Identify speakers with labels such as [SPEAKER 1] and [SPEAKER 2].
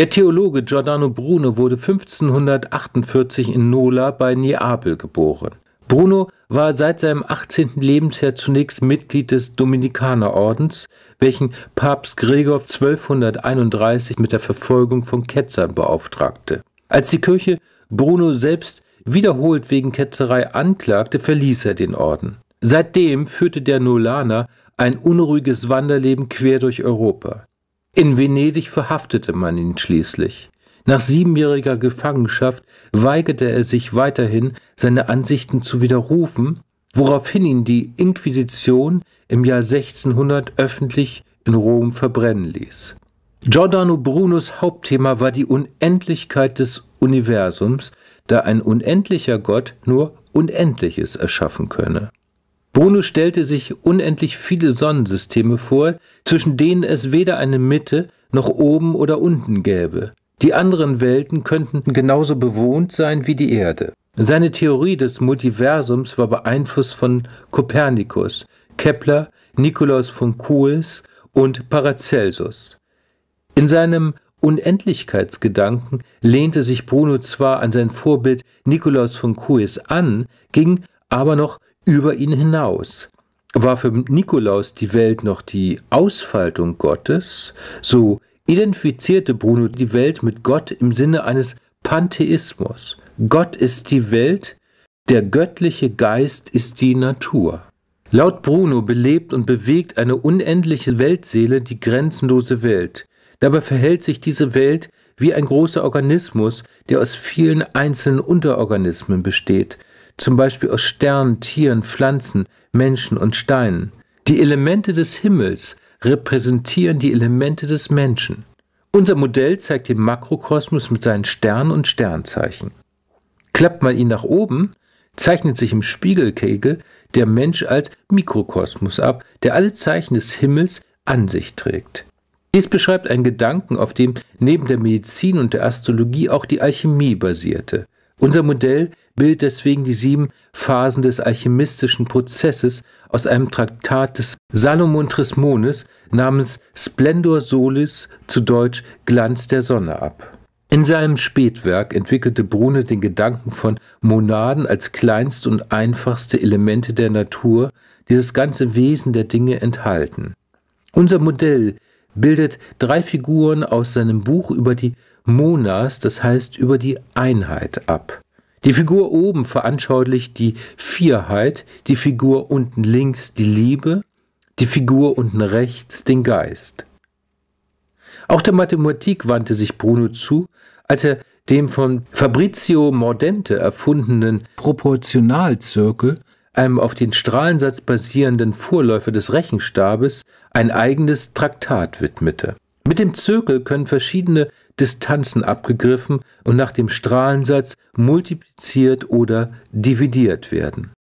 [SPEAKER 1] Der Theologe Giordano Bruno wurde 1548 in Nola bei Neapel geboren. Bruno war seit seinem 18. Lebensjahr zunächst Mitglied des Dominikanerordens, welchen Papst Gregor 1231 mit der Verfolgung von Ketzern beauftragte. Als die Kirche Bruno selbst wiederholt wegen Ketzerei anklagte, verließ er den Orden. Seitdem führte der Nolaner ein unruhiges Wanderleben quer durch Europa. In Venedig verhaftete man ihn schließlich. Nach siebenjähriger Gefangenschaft weigerte er sich weiterhin, seine Ansichten zu widerrufen, woraufhin ihn die Inquisition im Jahr 1600 öffentlich in Rom verbrennen ließ. Giordano Brunos Hauptthema war die Unendlichkeit des Universums, da ein unendlicher Gott nur Unendliches erschaffen könne. Bruno stellte sich unendlich viele Sonnensysteme vor, zwischen denen es weder eine Mitte noch oben oder unten gäbe. Die anderen Welten könnten genauso bewohnt sein wie die Erde. Seine Theorie des Multiversums war beeinflusst von Kopernikus, Kepler, Nikolaus von Kues und Paracelsus. In seinem Unendlichkeitsgedanken lehnte sich Bruno zwar an sein Vorbild Nikolaus von Kues an, ging aber noch über ihn hinaus. War für Nikolaus die Welt noch die Ausfaltung Gottes, so identifizierte Bruno die Welt mit Gott im Sinne eines Pantheismus. Gott ist die Welt, der göttliche Geist ist die Natur. Laut Bruno belebt und bewegt eine unendliche Weltseele die grenzenlose Welt. Dabei verhält sich diese Welt wie ein großer Organismus, der aus vielen einzelnen Unterorganismen besteht, zum Beispiel aus Sternen, Tieren, Pflanzen, Menschen und Steinen. Die Elemente des Himmels repräsentieren die Elemente des Menschen. Unser Modell zeigt den Makrokosmos mit seinen Sternen und Sternzeichen. Klappt man ihn nach oben, zeichnet sich im Spiegelkegel der Mensch als Mikrokosmos ab, der alle Zeichen des Himmels an sich trägt. Dies beschreibt einen Gedanken, auf dem neben der Medizin und der Astrologie auch die Alchemie basierte. Unser Modell bildet deswegen die sieben Phasen des alchemistischen Prozesses aus einem Traktat des Salomon Trismones namens Splendor Solis zu Deutsch Glanz der Sonne ab. In seinem Spätwerk entwickelte Brune den Gedanken von Monaden als kleinste und einfachste Elemente der Natur, die das ganze Wesen der Dinge enthalten. Unser Modell bildet drei Figuren aus seinem Buch über die Monas, das heißt über die Einheit ab. Die Figur oben veranschaulicht die Vierheit, die Figur unten links die Liebe, die Figur unten rechts den Geist. Auch der Mathematik wandte sich Bruno zu, als er dem von Fabrizio Mordente erfundenen Proportionalzirkel einem auf den Strahlensatz basierenden Vorläufer des Rechenstabes ein eigenes Traktat widmete. Mit dem Zirkel können verschiedene Distanzen abgegriffen und nach dem Strahlensatz multipliziert oder dividiert werden